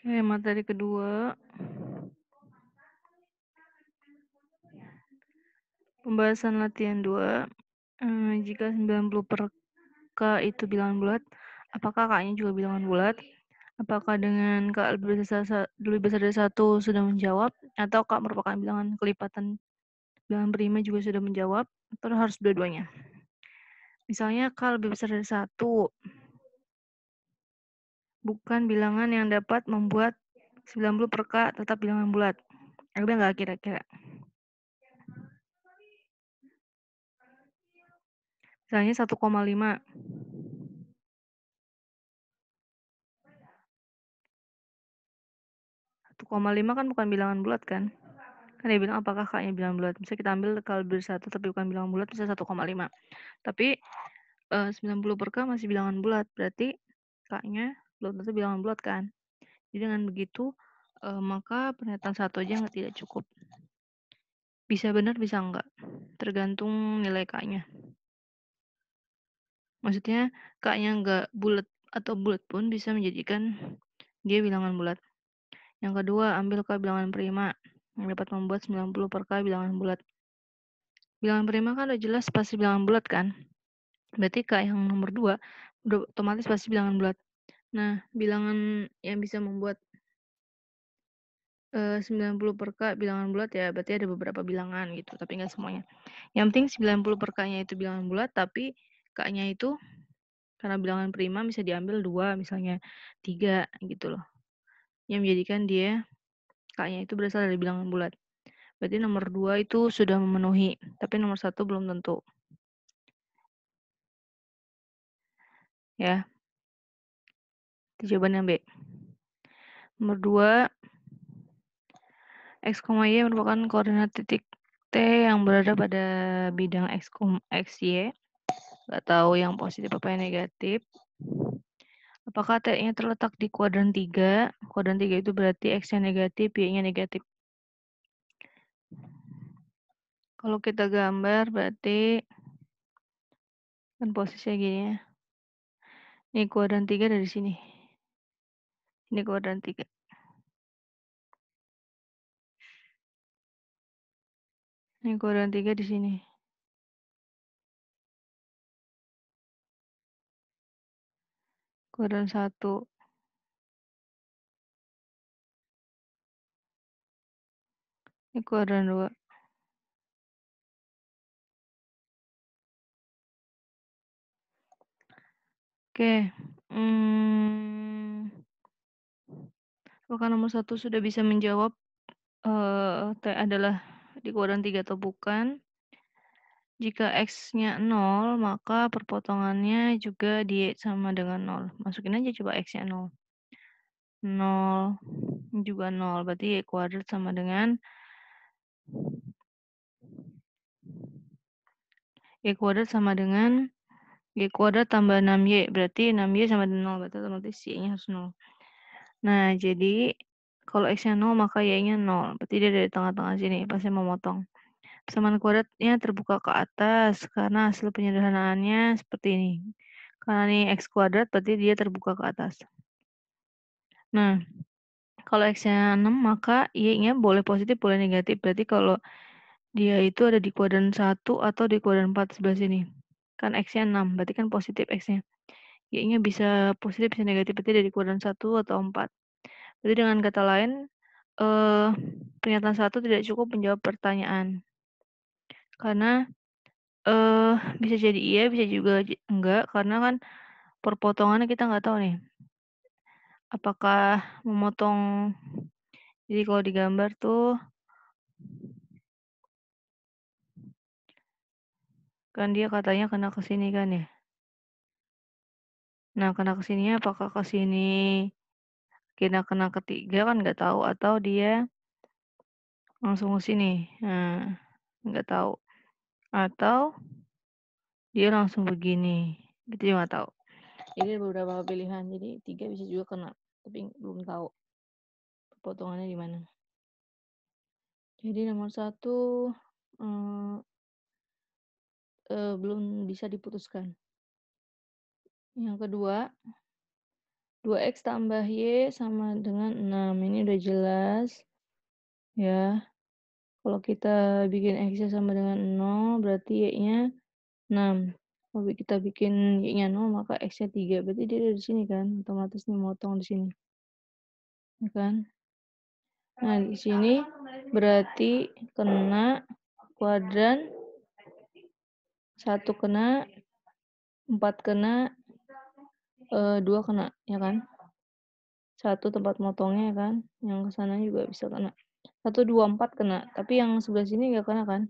Oke, materi kedua. Pembahasan latihan dua Hmm, jika 90 per K itu bilangan bulat, apakah K-nya juga bilangan bulat? Apakah dengan K lebih besar, lebih besar dari satu sudah menjawab? Atau K merupakan bilangan kelipatan bilangan prima juga sudah menjawab? Atau harus dua-duanya? Misalnya K lebih besar dari satu, bukan bilangan yang dapat membuat 90 perka tetap bilangan bulat. Ada nggak kira-kira? Misalnya 1,5. lima kan bukan bilangan bulat kan? Kan dia bilang apakah kaknya bilangan bulat? Bisa kita ambil kalau satu tapi bukan bilangan bulat bisa 1,5. Tapi 90 eh, perka masih bilangan bulat. Berarti kaknya belum tentu bilangan bulat kan. Jadi dengan begitu e, maka pernyataan satu aja nggak tidak cukup. Bisa benar bisa enggak, tergantung nilai k Maksudnya k-nya enggak bulat atau bulat pun bisa menjadikan dia bilangan bulat. Yang kedua, ambil k bilangan prima yang dapat membuat 90 per k bilangan bulat. Bilangan prima kan udah jelas pasti bilangan bulat kan? Berarti K yang nomor dua otomatis pasti bilangan bulat. Nah, bilangan yang bisa membuat eh, uh, 90 per bilangan bulat ya, berarti ada beberapa bilangan gitu, tapi nggak semuanya. Yang penting 90 per K-nya itu bilangan bulat, tapi K-nya itu karena bilangan prima bisa diambil dua misalnya tiga gitu loh yang menjadikan dia k-nya itu berasal dari bilangan bulat berarti nomor dua itu sudah memenuhi tapi nomor satu belum tentu ya itu jawaban yang B. Nomor 2, X, Y merupakan koordinat titik T yang berada pada bidang X, X Y. Gak tahu yang positif apa yang negatif. Apakah T-nya terletak di kuadran 3? Kuadran 3 itu berarti X-nya negatif, Y-nya negatif. Kalau kita gambar berarti kan posisinya gini ya. Ini kuadran 3 dari sini. Ini kuadran 3. Ini kuadran 3 di sini. Kuadran 1. Ini kuadran 2. Oke, okay. hmm, Apakah nomor satu sudah bisa menjawab uh, T adalah di kuadran 3 atau bukan? Jika X-nya 0, maka perpotongannya juga di sama dengan 0. Masukin aja coba X-nya 0. 0 juga 0. Berarti Y kuadrat sama dengan Y kuadrat sama dengan Y kuadrat tambah 6Y. Berarti 6Y sama dengan 0. Berarti otomatis Y-nya harus 0. Nah, jadi kalau X-nya 0, maka Y-nya 0. Berarti dia dari tengah-tengah sini, pasti memotong. Persamaan kuadratnya terbuka ke atas, karena hasil penyederhanaannya seperti ini. Karena ini X kuadrat, berarti dia terbuka ke atas. Nah, kalau X-nya 6, maka Y-nya boleh positif, boleh negatif. Berarti kalau dia itu ada di kuadran 1 atau di kuadran 4 sebelah sini. Kan X-nya 6, berarti kan positif X-nya. Y-nya bisa positif, bisa negatif, berarti dari kuadran 1 atau 4. Jadi dengan kata lain, eh, pernyataan satu tidak cukup menjawab pertanyaan. Karena eh, bisa jadi iya, bisa juga enggak, karena kan perpotongannya kita nggak tahu nih. Apakah memotong, jadi kalau digambar tuh, kan dia katanya kena kesini, kan ya. Nah, kena ke sini apakah ke sini kena kena ketiga kan nggak tahu atau dia langsung ke sini. Nah, nggak tahu. Atau dia langsung begini. Gitu juga nggak tahu. ini beberapa pilihan. Jadi tiga bisa juga kena, tapi belum tahu potongannya di mana. Jadi nomor satu eh, eh, belum bisa diputuskan. Yang kedua, 2X tambah Y sama dengan 6. Ini udah jelas. Ya. Kalau kita bikin x sama dengan 0, berarti Y-nya 6. Kalau kita bikin Y-nya 0, maka X-nya 3. Berarti dia ada di sini kan? Otomatis nih motong di sini. Ya kan? Nah, di sini berarti kena kuadran 1 kena, 4 kena, uh, dua kena ya kan satu tempat motongnya ya kan yang ke sana juga bisa kena satu dua empat kena tapi yang sebelah sini nggak kena kan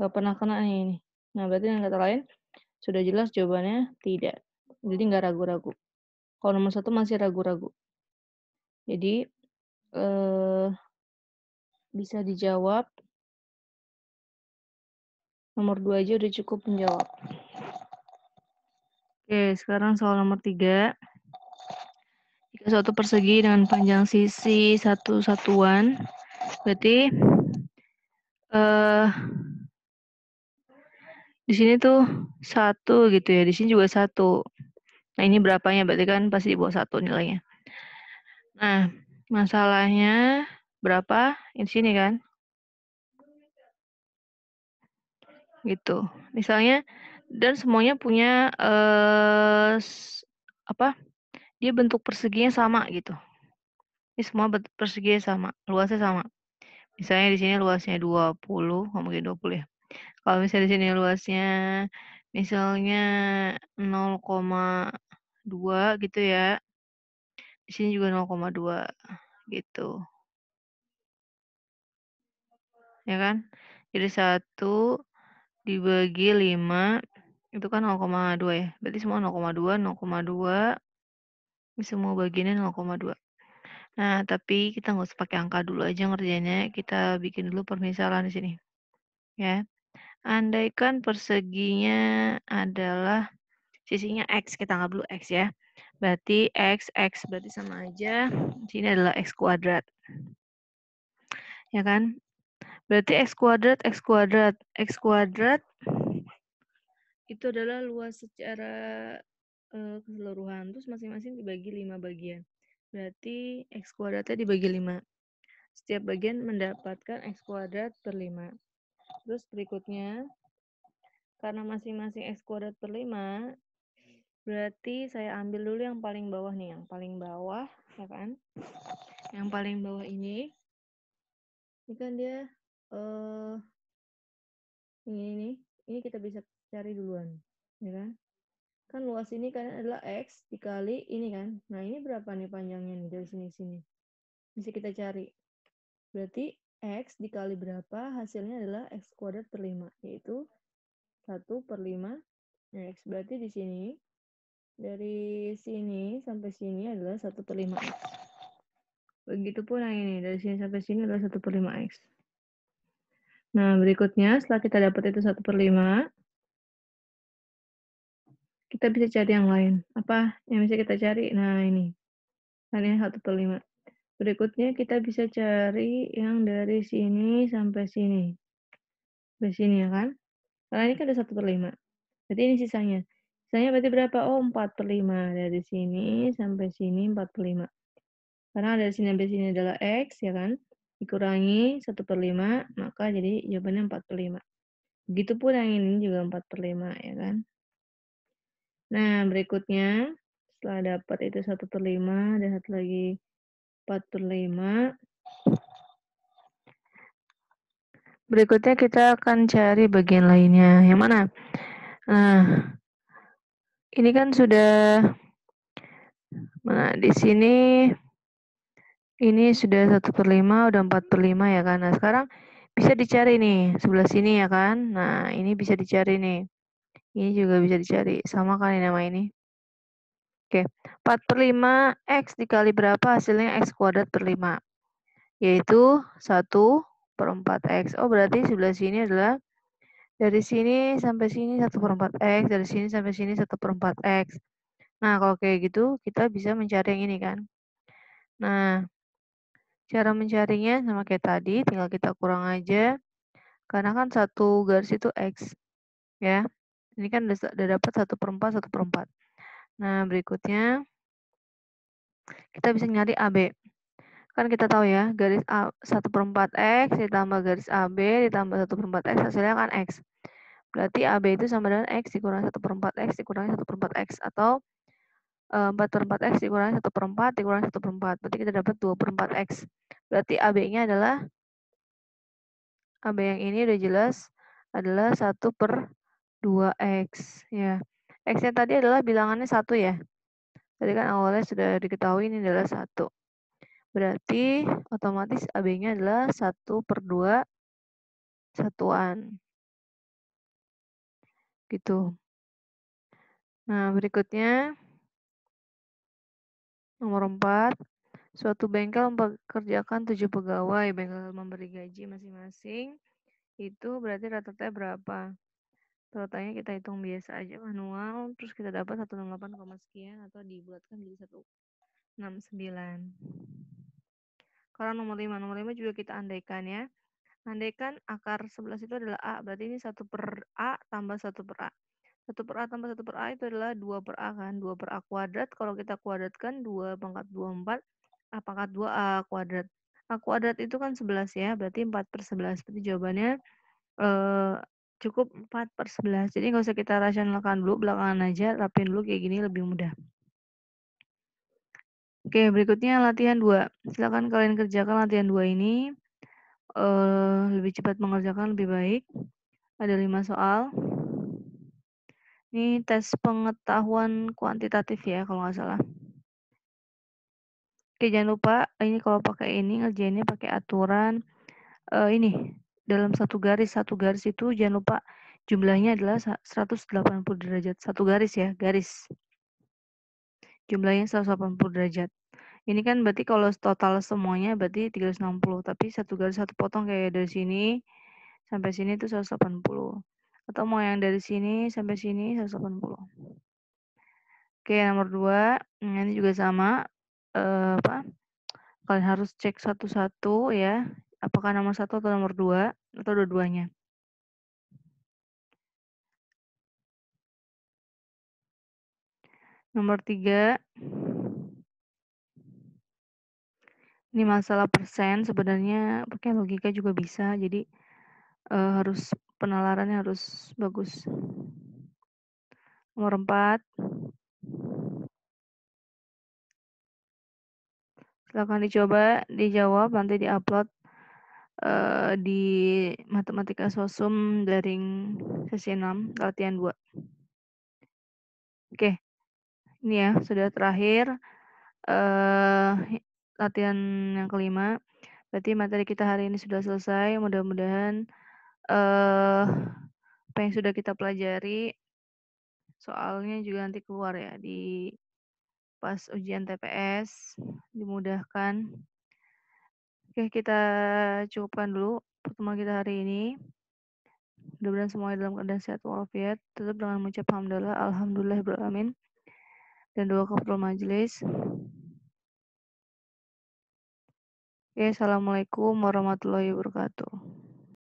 nggak pernah kena nih ini nah berarti yang kata lain sudah jelas jawabannya tidak jadi nggak ragu-ragu kalau nomor satu masih ragu-ragu jadi eh, bisa dijawab nomor dua aja udah cukup menjawab Oke, sekarang soal nomor tiga. Jika suatu persegi dengan panjang sisi satu satuan, berarti uh, di sini tuh satu gitu ya, di sini juga satu. Nah ini berapanya? Berarti kan pasti di satu nilainya. Nah masalahnya berapa? Di sini kan, gitu. Misalnya dan semuanya punya eh, apa dia bentuk perseginya sama gitu ini semua persegi sama luasnya sama misalnya di sini luasnya 20 nggak mungkin 20 ya kalau misalnya di sini luasnya misalnya 0,2 gitu ya di sini juga 0,2 gitu ya kan jadi satu dibagi 5 itu kan 0,2 ya? Berarti semua 0,2, 0,2, semua bagiannya 0,2. Nah, tapi kita nggak usah pakai angka dulu aja ngerjainnya. Kita bikin dulu permisalan di sini. Ya. Andaikan perseginya adalah sisinya X. Kita anggap dulu X ya. Berarti X, X berarti sama aja. Di sini adalah X kuadrat. Ya kan? Berarti X kuadrat, X kuadrat, X kuadrat itu adalah luas secara uh, keseluruhan. Terus masing-masing dibagi lima bagian. Berarti X kuadratnya dibagi lima. Setiap bagian mendapatkan X kuadrat per lima. Terus berikutnya, karena masing-masing X kuadrat per lima, berarti saya ambil dulu yang paling bawah nih. Yang paling bawah, ya kan? Yang paling bawah ini, ini kan dia, uh, ini, ini, ini kita bisa cari duluan, ya kan? Kan luas ini kan adalah X dikali ini kan. Nah, ini berapa nih panjangnya nih dari sini sini? Bisa kita cari. Berarti X dikali berapa? Hasilnya adalah X kuadrat per 5, yaitu 1 per 5 nah, X. Berarti di sini, dari sini sampai sini adalah 1 per 5 X. Begitupun yang ini, dari sini sampai sini adalah 1 per 5 X. Nah, berikutnya setelah kita dapat itu 1 per 5, kita bisa cari yang lain. Apa yang bisa kita cari? Nah, ini. Kalian 1 per 5. Berikutnya kita bisa cari yang dari sini sampai sini. Sampai sini ya kan? Karena ini kan ada 1 per 5. Berarti ini sisanya. Sisanya berarti berapa? Oh, 4 per 5. Dari sini sampai sini 4 per 5. Karena dari sini sampai sini adalah X, ya kan? Dikurangi 1 per 5, maka jadi jawabannya 4 per 5. Begitupun yang ini juga 4 per 5, ya kan? Nah, berikutnya setelah dapat itu satu per 5, ada satu lagi empat per 5. Berikutnya kita akan cari bagian lainnya. Yang mana? Nah, ini kan sudah Nah, di sini ini sudah satu per 5, udah empat per 5 ya kan. Nah, sekarang bisa dicari nih, sebelah sini ya kan. Nah, ini bisa dicari nih. Ini iya juga bisa dicari. Sama kali nama ini. Oke, 4 per 5 X dikali berapa hasilnya X kuadrat per 5? Yaitu 1 per 4X. Oh, berarti sebelah sini adalah dari sini sampai sini 1 per 4X, dari sini sampai sini 1 per 4X. Nah, kalau kayak gitu, kita bisa mencari yang ini kan. Nah, cara mencarinya sama kayak tadi, tinggal kita kurang aja. Karena kan satu garis itu X. Ya. Ini kan udah, dapat satu per 4, 1 per 4. Nah, berikutnya kita bisa nyari AB. Kan kita tahu ya, garis A, 1 per 4X ditambah garis AB ditambah 1 per 4X hasilnya kan X. Berarti AB itu sama dengan X dikurangi 1 per 4X dikurangi 1 per 4X. Atau 4 eh, per 4X dikurangi 1 per 4 dikurangi 1 per 4. Berarti kita dapat 2 per 4X. Berarti AB-nya adalah, AB yang ini udah jelas adalah 1 per 2X ya. X-nya tadi adalah bilangannya satu ya. Tadi kan awalnya sudah diketahui ini adalah satu. Berarti otomatis AB-nya adalah 1 per 2 satuan. Gitu. Nah, berikutnya nomor 4. Suatu bengkel mempekerjakan 7 pegawai. Bengkel memberi gaji masing-masing. Itu berarti rata-rata berapa? Totalnya kita hitung biasa aja manual, terus kita dapat 168, sekian atau dibulatkan jadi 169. Kalau nomor 5, nomor 5 juga kita andaikan ya. Andaikan akar 11 itu adalah A, berarti ini 1 per A tambah 1 per A. 1 per A tambah 1 per A itu adalah 2 per A kan. 2 per A kuadrat, kalau kita kuadratkan 2 pangkat 24, 4. pangkat 2 A kuadrat. A kuadrat itu kan 11 ya, berarti 4 per 11. Berarti jawabannya eh, cukup 4 per 11. Jadi nggak usah kita rasionalkan dulu, belakangan aja, rapin dulu kayak gini lebih mudah. Oke, berikutnya latihan 2. Silahkan kalian kerjakan latihan 2 ini. Eh, lebih cepat mengerjakan lebih baik. Ada 5 soal. Ini tes pengetahuan kuantitatif ya, kalau nggak salah. Oke, jangan lupa ini kalau pakai ini, ngerjainnya pakai aturan uh, ini dalam satu garis. Satu garis itu jangan lupa jumlahnya adalah 180 derajat. Satu garis ya, garis. Jumlahnya 180 derajat. Ini kan berarti kalau total semuanya berarti 360, tapi satu garis satu potong kayak dari sini sampai sini itu 180. Atau mau yang dari sini sampai sini 180. Oke, nomor dua hmm, ini juga sama. E, apa? Kalian harus cek satu-satu ya. Apakah nomor satu atau nomor dua atau dua-duanya? Nomor tiga, ini masalah persen sebenarnya pakai logika juga bisa. Jadi eh, harus penalarannya harus bagus. Nomor empat, silahkan dicoba dijawab nanti diupload uh, di matematika sosum daring sesi 6 latihan 2. Oke. Ini ya, sudah terakhir uh, latihan yang kelima. Berarti materi kita hari ini sudah selesai. Mudah-mudahan uh, apa yang sudah kita pelajari soalnya juga nanti keluar ya di pas ujian TPS dimudahkan Oke, kita cukupkan dulu pertemuan kita hari ini. Mudah-mudahan semuanya dalam keadaan sehat walafiat. Tetap dengan mengucap alhamdulillah, alhamdulillah, amin. Dan doa kepada majelis. Ya, assalamualaikum warahmatullahi wabarakatuh.